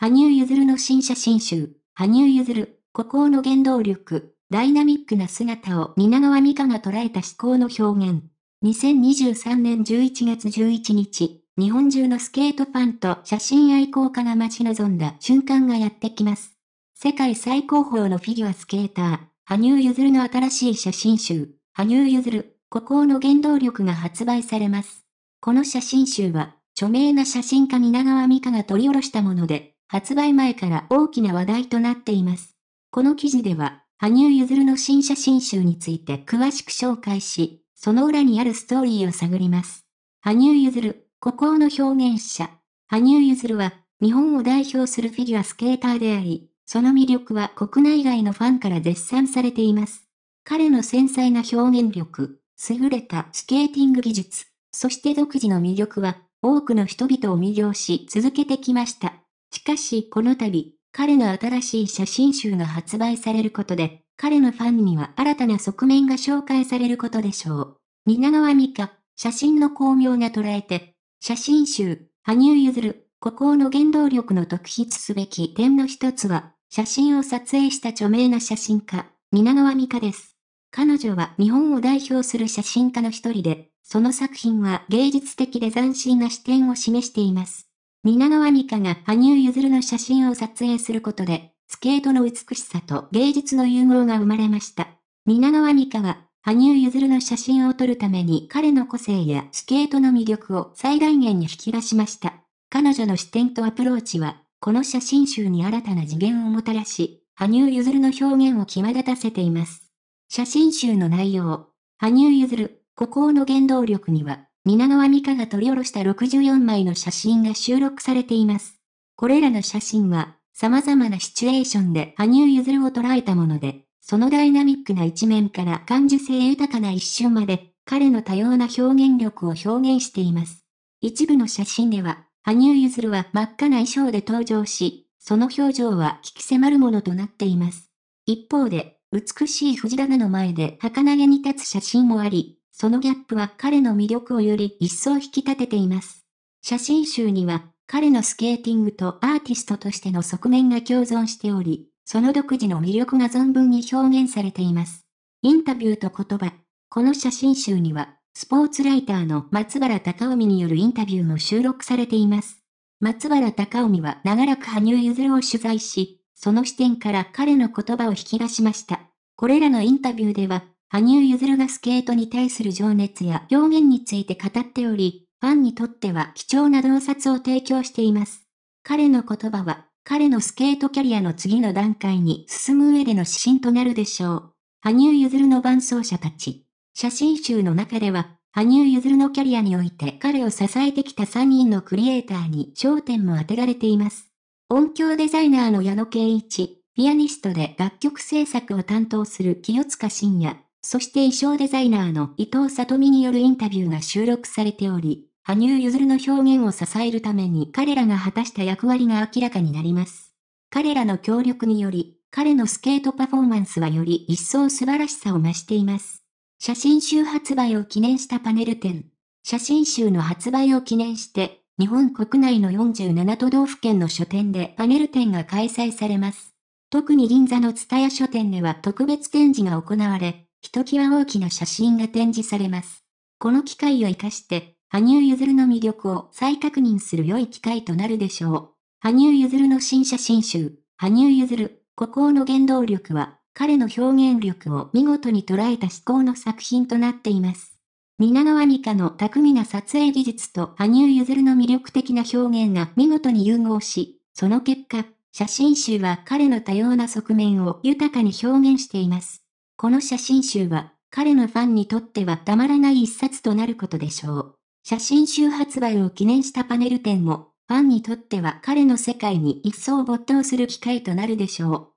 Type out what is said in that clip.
羽生結弦の新写真集、羽生結弦、孤高の原動力、ダイナミックな姿を皆川美香が捉えた思考の表現。2023年11月11日、日本中のスケートファンと写真愛好家が待ち望んだ瞬間がやってきます。世界最高峰のフィギュアスケーター、羽生結弦の新しい写真集、羽生結弦、孤高の原動力が発売されます。この写真集は、著名な写真家蜷川美香が撮り下ろしたもので、発売前から大きな話題となっています。この記事では、羽生結弦の新写真集について詳しく紹介し、その裏にあるストーリーを探ります。羽生結弦、孤高の表現者。羽生結弦は、日本を代表するフィギュアスケーターであり、その魅力は国内外のファンから絶賛されています。彼の繊細な表現力、優れたスケーティング技術、そして独自の魅力は、多くの人々を魅了し続けてきました。しかしこの度、彼の新しい写真集が発売されることで、彼のファンには新たな側面が紹介されることでしょう。皆川美香、写真の巧妙が捉えて、写真集、羽生結弦、孤高の原動力の特筆すべき点の一つは、写真を撮影した著名な写真家、皆川美香です。彼女は日本を代表する写真家の一人で、その作品は芸術的で斬新な視点を示しています。皆川美香が羽生結弦の写真を撮影することで、スケートの美しさと芸術の融合が生まれました。皆川美香は、羽生結弦の写真を撮るために彼の個性やスケートの魅力を最大限に引き出しました。彼女の視点とアプローチは、この写真集に新たな次元をもたらし、羽生結弦の表現を際立たせています。写真集の内容、羽生結弦、孤高の原動力には、皆川美香が撮り下ろした64枚の写真が収録されています。これらの写真は、様々なシチュエーションで羽生結弦を捉えたもので、そのダイナミックな一面から感受性豊かな一瞬まで、彼の多様な表現力を表現しています。一部の写真では、羽生結弦は真っ赤な衣装で登場し、その表情は聞き迫るものとなっています。一方で、美しい藤棚の前で儚げに立つ写真もあり、そのギャップは彼の魅力をより一層引き立てています。写真集には、彼のスケーティングとアーティストとしての側面が共存しており、その独自の魅力が存分に表現されています。インタビューと言葉。この写真集には、スポーツライターの松原隆臣によるインタビューも収録されています。松原隆臣は長らく羽生結弦を取材し、その視点から彼の言葉を引き出しました。これらのインタビューでは、羽生結弦がスケートに対する情熱や表現について語っており、ファンにとっては貴重な洞察を提供しています。彼の言葉は、彼のスケートキャリアの次の段階に進む上での指針となるでしょう。羽生結弦の伴奏者たち。写真集の中では、羽生結弦のキャリアにおいて彼を支えてきた3人のクリエイターに焦点も当てられています。音響デザイナーの矢野圭一、ピアニストで楽曲制作を担当する清塚信也、そして衣装デザイナーの伊藤里美によるインタビューが収録されており、羽生結弦の表現を支えるために彼らが果たした役割が明らかになります。彼らの協力により、彼のスケートパフォーマンスはより一層素晴らしさを増しています。写真集発売を記念したパネル展。写真集の発売を記念して、日本国内の47都道府県の書店でパネル展が開催されます。特に銀座の蔦屋書店では特別展示が行われ、ひときわ大きな写真が展示されます。この機会を活かして、羽生結弦の魅力を再確認する良い機会となるでしょう。羽生結弦の新写真集、羽生結弦、孤高の原動力は、彼の表現力を見事に捉えた思考の作品となっています。皆川美香の巧みな撮影技術と羽生結弦の魅力的な表現が見事に融合し、その結果、写真集は彼の多様な側面を豊かに表現しています。この写真集は、彼のファンにとってはたまらない一冊となることでしょう。写真集発売を記念したパネル展も、ファンにとっては彼の世界に一層没頭する機会となるでしょう。